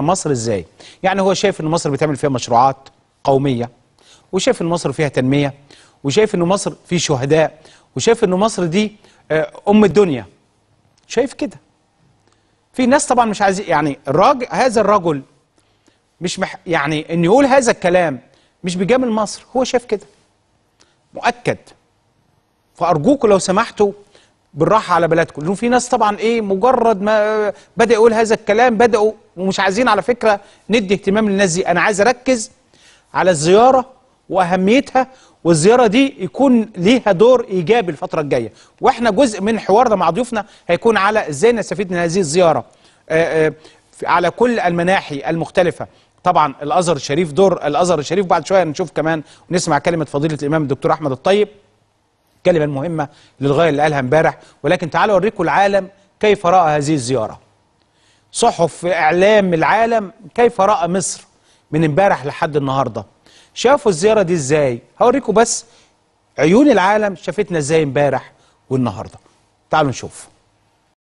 مصر ازاي يعني هو شايف ان مصر بتعمل فيها مشروعات قوميه وشايف ان مصر فيها تنميه وشايف ان مصر في شهداء وشايف ان مصر دي آه، ام الدنيا شايف كده في ناس طبعا مش عايزين يعني الراجل هذا الرجل مش مح يعني ان يقول هذا الكلام مش بيجامل مصر هو شايف كده مؤكد فارجوكم لو سمحتوا بالراحه على بلدكم لانه في ناس طبعا ايه مجرد ما بدا يقول هذا الكلام بداوا ومش عايزين على فكره ندي اهتمام للناس دي انا عايز اركز على الزياره واهميتها والزياره دي يكون ليها دور ايجابي الفتره الجايه واحنا جزء من حوارنا مع ضيوفنا هيكون على ازاي نستفيد من هذه الزياره آه، آه، على كل المناحي المختلفه طبعا الازهر الشريف دور الازهر الشريف بعد شويه نشوف كمان ونسمع كلمه فضيله الامام الدكتور احمد الطيب كلمه مهمه للغايه اللي قالها امبارح ولكن تعالوا اوريكم العالم كيف راى هذه الزياره صحف إعلام العالم كيف رأى مصر من امبارح لحد النهاردة شافوا الزيارة دي ازاي هوريكم بس عيون العالم شافتنا ازاي امبارح والنهاردة تعالوا نشوف